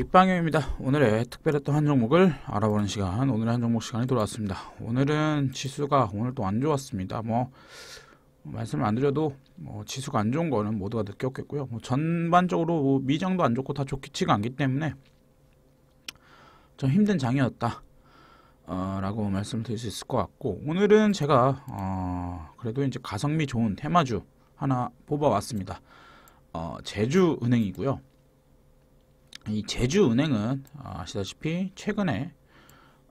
빅방영입니다 오늘의 특별했던 한 종목을 알아보는 시간, 오늘의 한 종목 시간이 돌아왔습니다. 오늘은 지수가 오늘 또 안 좋았습니다. 뭐 말씀을 안 드려도 뭐 지수가 안 좋은 거는 모두가 느꼈겠고요. 뭐 전반적으로 뭐 미장도 안 좋고 다 좋지가 않기 때문에 좀 힘든 장이었다. 어, 라고 말씀을 드릴 수 있을 것 같고 오늘은 제가 어, 그래도 이제 가성비 좋은 테마주 하나 뽑아왔습니다. 어, 제주은행이고요. 이 제주은행은 아, 아시다시피 최근에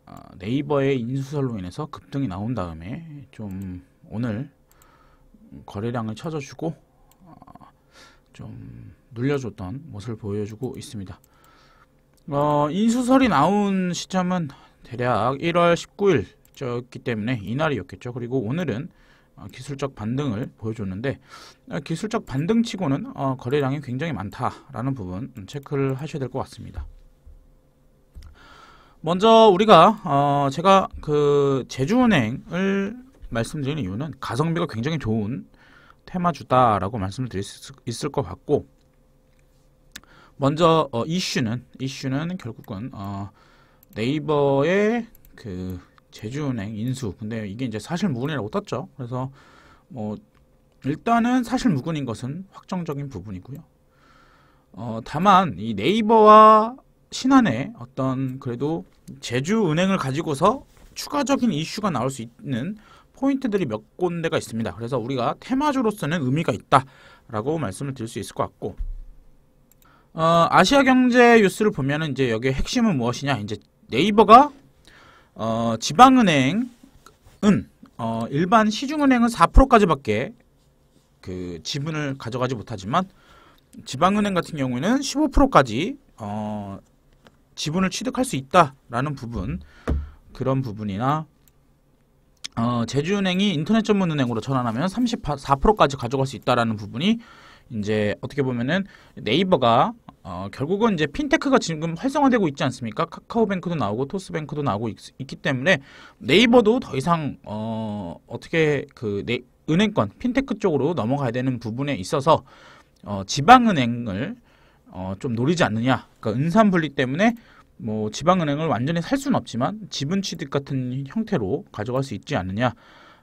아, 네이버의 인수설로 인해서 급등이 나온 다음에 좀 오늘 거래량을 찾아주고 아, 좀 눌려줬던 모습을 보여주고 있습니다. 어, 인수설이 나온 시점은 대략 1월 1 9일이기 때문에 이날이었겠죠. 그리고 오늘은 어, 기술적 반등을 보여줬는데 어, 기술적 반등치고는 어, 거래량이 굉장히 많다라는 부분 체크를 하셔야 될 것 같습니다. 먼저 우리가 제가 그 제주은행을 말씀드리는 이유는 가성비가 굉장히 좋은 테마주다라고 말씀을 드릴 수 있을 것 같고 먼저 이슈는 이슈는 결국은 네이버의 그 제주은행 인수. 근데 이게 이제 사실 무근이라고 떴죠. 그래서 뭐 일단은 사실 무근인 것은 확정적인 부분이고요. 어, 다만 이 네이버와 신한의 어떤 그래도 제주은행을 가지고서 추가적인 이슈가 나올 수 있는 포인트들이 몇 군데가 있습니다. 그래서 우리가 테마주로서는 의미가 있다라고 말씀을 드릴 수 있을 것 같고 어, 아시아 경제 뉴스를 보면은 이제 여기 핵심은 무엇이냐 이제 네이버가 어, 지방은행은 어, 일반 시중은행은 4%까지밖에 그 지분을 가져가지 못하지만 지방은행 같은 경우에는 15%까지 어, 지분을 취득할 수 있다라는 부분 그런 부분이나 어, 제주은행이 인터넷 전문은행으로 전환하면 34%까지 가져갈 수 있다라는 부분이 이제 어떻게 보면은 네이버가 어, 어, 결국은 이제 핀테크가 지금 활성화되고 있지 않습니까? 카카오뱅크도 나오고 토스뱅크도 나오고 있, 기 때문에 네이버도 더 이상 어, 어떻게 그 네, 은행권 핀테크 쪽으로 넘어가야 되는 부분에 있어서 어, 지방은행을 어, 좀 노리지 않느냐. 그러니까 은산분리 때문에 뭐 지방은행을 완전히 살 수는 없지만 지분 취득 같은 형태로 가져갈 수 있지 않느냐.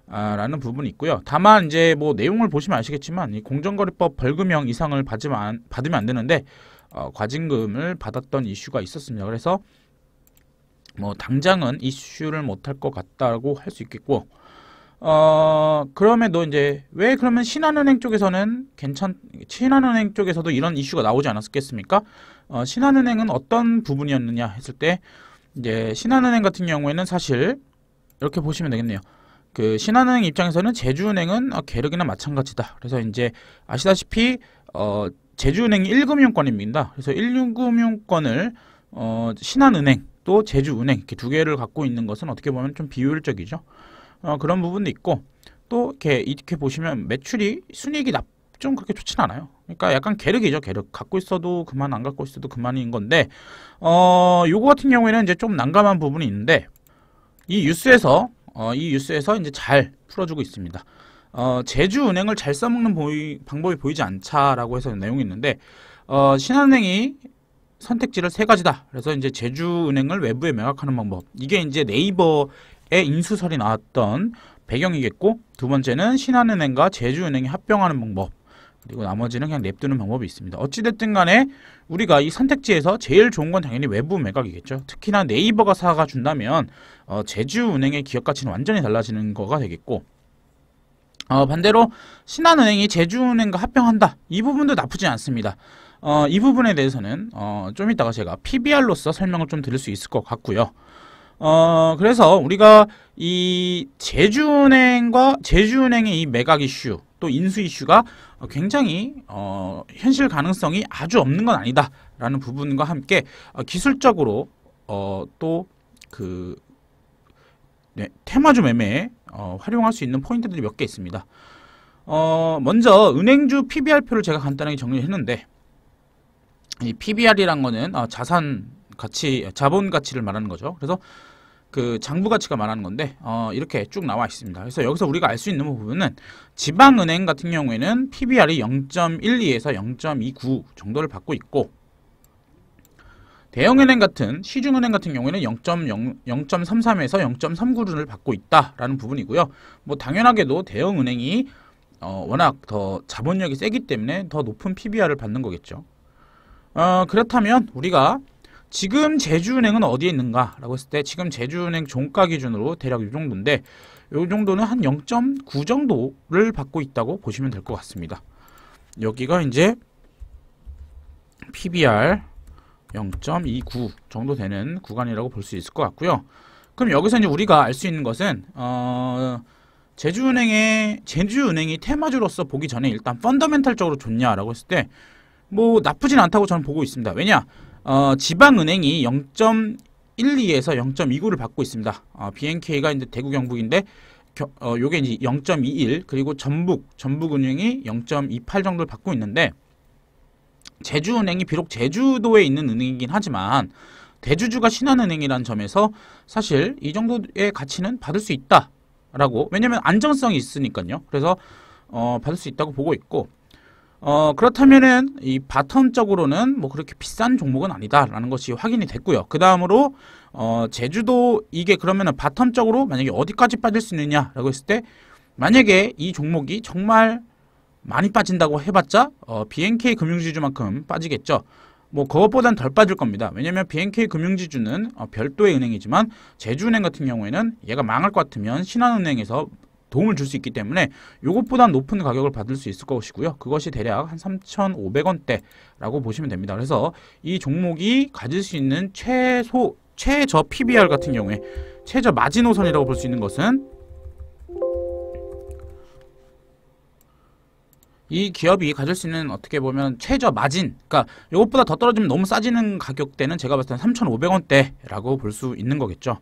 아, 라는 부분이 있고요. 다만 이제 뭐 내용을 보시면 아시겠지만 이 공정거래법 벌금형 이상을 받으면 받으면 안 되는데 어, 과징금을 받았던 이슈가 있었습니다. 그래서 뭐 당장은 이슈를 못할 것 같다고 할 수 있겠고 어 그럼에도 이제 왜 그러면 신한은행 쪽에서는 괜찮 신한은행 쪽에서도 이런 이슈가 나오지 않았겠습니까? 어, 신한은행은 어떤 부분이었느냐 했을 때 이제 신한은행 같은 경우에는 사실 이렇게 보시면 되겠네요. 그 신한은행 입장에서는 제주은행은 어, 계륵이나 마찬가지다. 그래서 이제 아시다시피 어 제주은행이 1금융권입니다. 그래서 1금융권을 어, 신한은행 또 제주은행 이렇게 두 개를 갖고 있는 것은 어떻게 보면 좀 비효율적이죠. 어, 그런 부분도 있고 또 이렇게 이렇게 보시면 매출이 순이익이 나, 좀 그렇게 좋진 않아요. 그러니까 약간 계륵이죠, 계륵. 갖고 있어도 그만 안 갖고 있어도 그만인 건데 어, 요거 같은 경우에는 이제 좀 난감한 부분이 있는데 이 뉴스에서 어, 이 뉴스에서 이제 잘 풀어주고 있습니다. 어, 제주은행을 잘 써먹는 보이, 방법이 보이지 않자라고 해서 내용이 있는데 어, 신한은행이 선택지를 세 가지다. 그래서 이제 제주은행을 외부에 매각하는 방법. 이게 이제 네이버에 인수설이 나왔던 배경이겠고 두 번째는 신한은행과 제주은행이 합병하는 방법. 그리고 나머지는 그냥 냅두는 방법이 있습니다. 어찌됐든 간에 우리가 이 선택지에서 제일 좋은 건 당연히 외부 매각이겠죠. 특히나 네이버가 사가 준다면 어, 제주은행의 기업 가치는 완전히 달라지는 거가 되겠고 어, 반대로 신한은행이 제주은행과 합병한다. 이 부분도 나쁘지 않습니다. 어, 이 부분에 대해서는 어, 좀 이따가 제가 PBR로서 설명을 좀 드릴 수 있을 것 같고요. 어, 그래서 우리가 이 제주은행과 제주은행의 이 매각 이슈 또 인수 이슈가 굉장히 어, 현실 가능성이 아주 없는 건 아니다라는 부분과 함께 기술적으로 어, 또그 네, 테마주 매매 어, 활용할 수 있는 포인트들이 몇 개 있습니다. 어, 먼저 은행주 PBR표를 제가 간단하게 정리했는데 이 PBR이란 거는 어, 자산 가치, 자본 가치를 말하는 거죠. 그래서 그 장부 가치가 말하는 건데 어, 이렇게 쭉 나와 있습니다. 그래서 여기서 우리가 알 수 있는 부분은 지방은행 같은 경우에는 PBR이 0.12에서 0.29 정도를 받고 있고 대형은행 같은 시중은행 같은 경우에는 0.33에서 0 0.39를 받고 있다라는 부분이고요. 뭐 당연하게도 대형은행이 어, 워낙 더 자본력이 세기 때문에 더 높은 PBR을 받는 거겠죠. 어, 그렇다면 우리가 지금 제주은행은 어디에 있는가? 라고 했을 때 지금 제주은행 종가 기준으로 대략 이 정도인데 이 정도는 한 0.9 정도를 받고 있다고 보시면 될 것 같습니다. 여기가 이제 PBR 0.29 정도 되는 구간이라고 볼 수 있을 것 같고요. 그럼 여기서 이제 우리가 알 수 있는 것은 어, 제주은행의 제주은행이 테마주로서 보기 전에 일단 펀더멘탈적으로 좋냐라고 했을 때 뭐 나쁘진 않다고 저는 보고 있습니다. 왜냐 어, 지방은행이 0.12에서 0.29를 받고 있습니다. 어, BNK가 이제 대구 경북인데 겨, 어, 요게 이제 0.21 그리고 전북 전북은행이 0.28 정도를 받고 있는데 제주은행이 비록 제주도에 있는 은행이긴 하지만 대주주가 신한은행이라는 점에서 사실 이 정도의 가치는 받을 수 있다라고 왜냐면 안정성이 있으니까요. 그래서 어, 받을 수 있다고 보고 있고 어, 그렇다면은 이 바텀적으로는 뭐 그렇게 비싼 종목은 아니다라는 것이 확인이 됐고요. 그 다음으로 어, 제주도 이게 그러면은 바텀적으로 만약에 어디까지 빠질 수 있느냐라고 했을 때 만약에 이 종목이 정말 많이 빠진다고 해봤자 어, BNK 금융지주만큼 빠지겠죠. 뭐 그것보단 덜 빠질 겁니다. 왜냐하면 BNK 금융지주는 어, 별도의 은행이지만 제주은행 같은 경우에는 얘가 망할 것 같으면 신한은행에서 도움을 줄 수 있기 때문에 이것보다 높은 가격을 받을 수 있을 것이고요. 그것이 대략 한 3,500원대라고 보시면 됩니다. 그래서 이 종목이 가질 수 있는 최소 최저 PBR 같은 경우에 최저 마지노선이라고 볼 수 있는 것은 이 기업이 가질 수 있는 어떻게 보면 최저 마진 그러니까 이것보다 더 떨어지면 너무 싸지는 가격대는 제가 봤을 때는 3,500원대라고 볼 수 있는 거겠죠.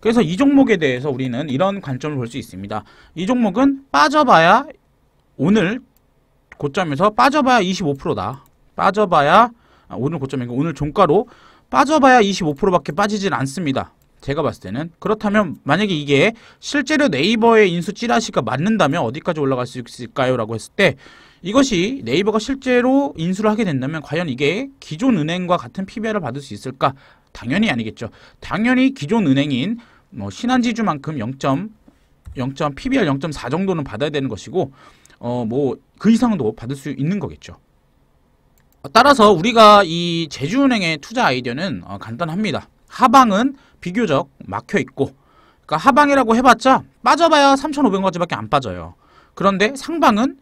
그래서 이 종목에 대해서 우리는 이런 관점을 볼 수 있습니다. 이 종목은 빠져봐야 오늘 고점에서 빠져봐야 25%다. 빠져봐야 아, 오늘 고점이니까 오늘 종가로 빠져봐야 25%밖에 빠지질 않습니다. 제가 봤을 때는 그렇다면 만약에 이게 실제로 네이버의 인수 찌라시가 맞는다면 어디까지 올라갈 수 있을까요? 라고 했을 때 이것이 네이버가 실제로 인수를 하게 된다면 과연 이게 기존 은행과 같은 PBR을 받을 수 있을까? 당연히 아니겠죠. 당연히 기존 은행인 뭐 신한지주만큼 0. 0. PBR 0.4 정도는 받아야 되는 것이고 어뭐그 이상도 받을 수 있는 거겠죠. 따라서 우리가 이 제주은행의 투자 아이디어는 어, 간단합니다. 하방은 비교적 막혀있고 그러니까 하방이라고 해봤자 빠져봐야 3,500원까지밖에 안 빠져요. 그런데 상방은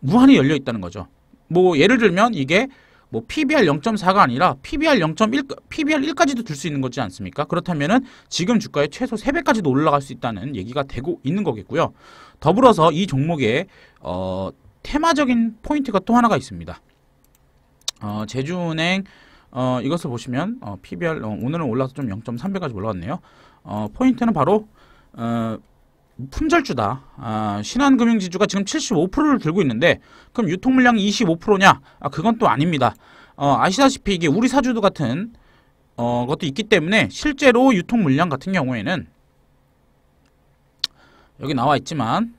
무한히 열려있다는 거죠. 뭐 예를 들면 이게 뭐 PBR 0.4가 아니라 PBR 0.1, PBR 1까지도 들 수 있는 거지 않습니까? 그렇다면은 지금 주가의 최소 3배까지도 올라갈 수 있다는 얘기가 되고 있는 거겠고요. 더불어서 이 종목의 어, 테마적인 포인트가 또 하나가 있습니다. 어, 제주은행 어, 이것을 보시면 어, PBR 어, 오늘은 올라서 좀 0.3배까지 올라왔네요. 어, 포인트는 바로 어, 품절주다. 아, 신한금융지주가 지금 75%를 들고 있는데 그럼 유통물량이 25%냐? 아, 그건 또 아닙니다. 어, 아시다시피 이게 우리 사주도 같은 어, 것도 있기 때문에 실제로 유통물량 같은 경우에는 여기 나와 있지만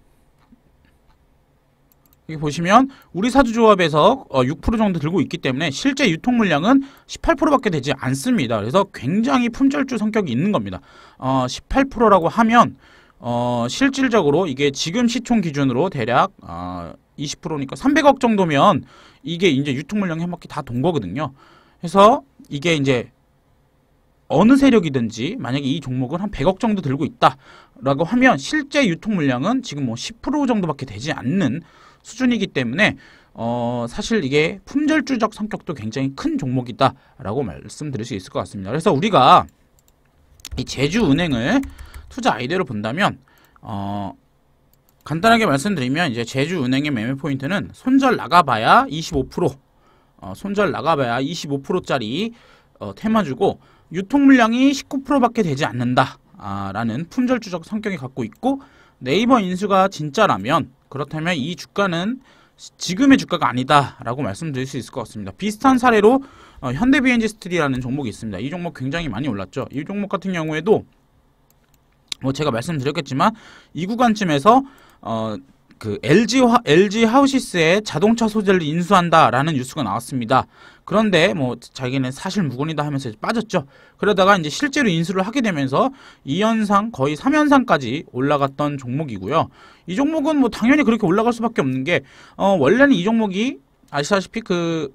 여기 보시면 우리 사주조합에서 6% 어, 정도 들고 있기 때문에 실제 유통 물량은 18%밖에 되지 않습니다. 그래서 굉장히 품절주 성격이 있는 겁니다. 어, 18%라고 하면 어, 실질적으로 이게 지금 시총 기준으로 대략 어, 20%니까 300억 정도면 이게 이제 유통 물량 해먹기 다 돈 거거든요. 그래서 이게 이제 어느 세력이든지 만약에 이 종목을 한 100억 정도 들고 있다라고 하면 실제 유통 물량은 지금 뭐 10% 정도밖에 되지 않는 수준이기 때문에 어, 사실 이게 품절주적 성격도 굉장히 큰 종목이다라고 말씀드릴 수 있을 것 같습니다. 그래서 우리가 이 제주은행을 투자 아이디어로 본다면 어, 간단하게 말씀드리면 이제 제주은행의 매매 포인트는 손절 나가봐야 25% 어, 손절 나가봐야 25%짜리 어, 테마주고 유통 물량이 19%밖에 되지 않는다. 아, 라는 품절주적 성격이 갖고 있고 네이버 인수가 진짜라면 그렇다면 이 주가는 지금의 주가가 아니다라고 말씀드릴 수 있을 것 같습니다. 비슷한 사례로 어, 현대비엔지 스트리라는 종목이 있습니다. 이 종목 굉장히 많이 올랐죠. 이 종목 같은 경우에도 뭐 제가 말씀드렸겠지만 이 구간쯤에서 어, 그 LG 화, LG 하우시스에 자동차 소재를 인수한다라는 뉴스가 나왔습니다. 그런데 뭐 자기는 사실 무근이다 하면서 빠졌죠. 그러다가 이제 실제로 인수를 하게 되면서 2연상 거의 3연상까지 올라갔던 종목이고요. 이 종목은 뭐 당연히 그렇게 올라갈 수밖에 없는 게 어, 원래는 이 종목이 아시다시피 그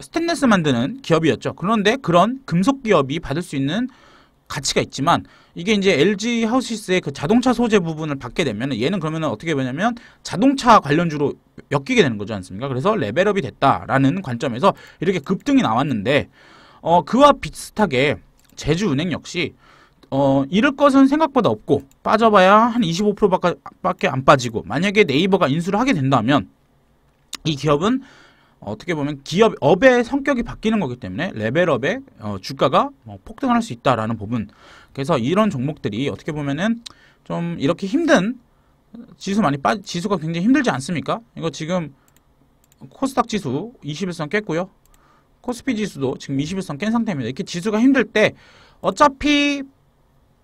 스탠레스 만드는 기업이었죠. 그런데 그런 금속 기업이 받을 수 있는 가치가 있지만 이게 이제 LG 하우시스의 그 자동차 소재 부분을 받게 되면 얘는 그러면 어떻게 되냐면 자동차 관련주로 엮이게 되는 거지 않습니까? 그래서 레벨업이 됐다라는 관점에서 이렇게 급등이 나왔는데 어 그와 비슷하게 제주은행 역시 어, 잃을 것은 생각보다 없고 빠져봐야 한 25%밖에 안 빠지고 만약에 네이버가 인수를 하게 된다면 이 기업은 어떻게 보면 기업 업의 성격이 바뀌는 거기 때문에 레벨업의 어, 주가가 어, 폭등할 수 있다라는 부분. 그래서 이런 종목들이 어떻게 보면은 좀 이렇게 힘든 지수 많이 빠 지수가 굉장히 힘들지 않습니까? 이거 지금 코스닥 지수 21선 깼고요. 코스피 지수도 지금 21선 깬 상태입니다. 이렇게 지수가 힘들 때 어차피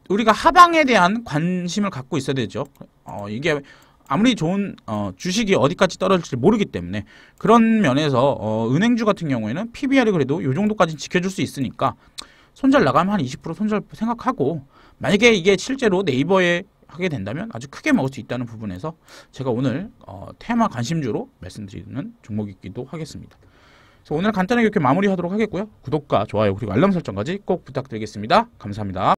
우리가 하방에 대한 관심을 갖고 있어야 되죠. 어, 이게 아무리 좋은 어, 주식이 어디까지 떨어질지 모르기 때문에 그런 면에서 어, 은행주 같은 경우에는 PBR이 그래도 이 정도까지 지켜줄 수 있으니까 손절 나가면 한 20% 손절 생각하고 만약에 이게 실제로 네이버에 하게 된다면 아주 크게 먹을 수 있다는 부분에서 제가 오늘 어, 테마 관심주로 말씀드리는 종목이기도 하겠습니다. 그래서 오늘 간단하게 이렇게 마무리하도록 하겠고요. 구독과 좋아요 그리고 알람 설정까지 꼭 부탁드리겠습니다. 감사합니다.